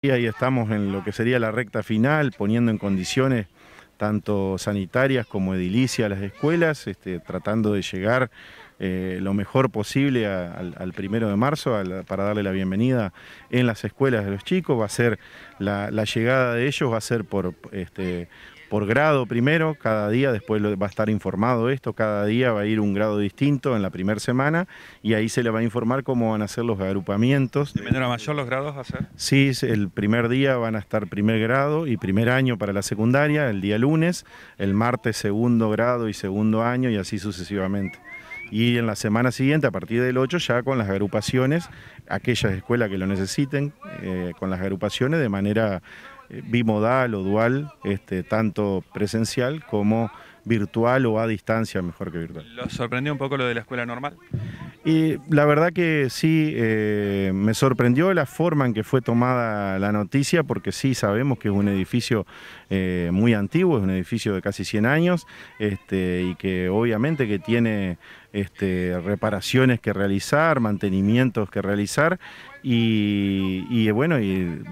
Y ahí estamos en lo que sería la recta final, poniendo en condiciones tanto sanitarias como edilicias las escuelas, este, tratando de llegar eh, lo mejor posible al, primero de marzo para darle la bienvenida en las escuelas de los chicos. Va a ser la, llegada de ellos, va a ser por, este, por grado primero, cada día, después va a estar informado esto, cada día va a ir un grado distinto en la primera semana y ahí se le va a informar cómo van a ser los agrupamientos. ¿De menor a mayor los grados va a ser? Sí, el primer día van a estar primer grado y primer año para la secundaria, el día lunes, el martes segundo grado y segundo año y así sucesivamente y en la semana siguiente, a partir del 8, ya con las agrupaciones, aquellas escuelas que lo necesiten, eh, con las agrupaciones de manera eh, bimodal o dual, este, tanto presencial como virtual o a distancia, mejor que virtual. ¿Lo sorprendió un poco lo de la escuela normal? Y la verdad que sí, eh, me sorprendió la forma en que fue tomada la noticia, porque sí sabemos que es un edificio muy antiguo, es un edificio de casi 100 años, este, y que obviamente que tiene este, reparaciones que realizar, mantenimientos que realizar. Y, bueno,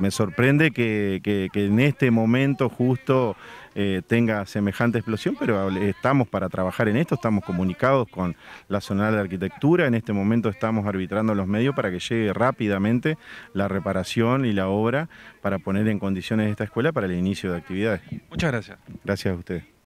me sorprende que, en este momento justo eh, tenga semejante explosión, pero estamos para trabajar en esto, estamos comunicados con la zona de arquitectura, en este momento estamos arbitrando los medios para que llegue rápidamente la reparación y la obra para poner en condiciones esta escuela para el inicio de actividades. Muchas gracias. Gracias a ustedes.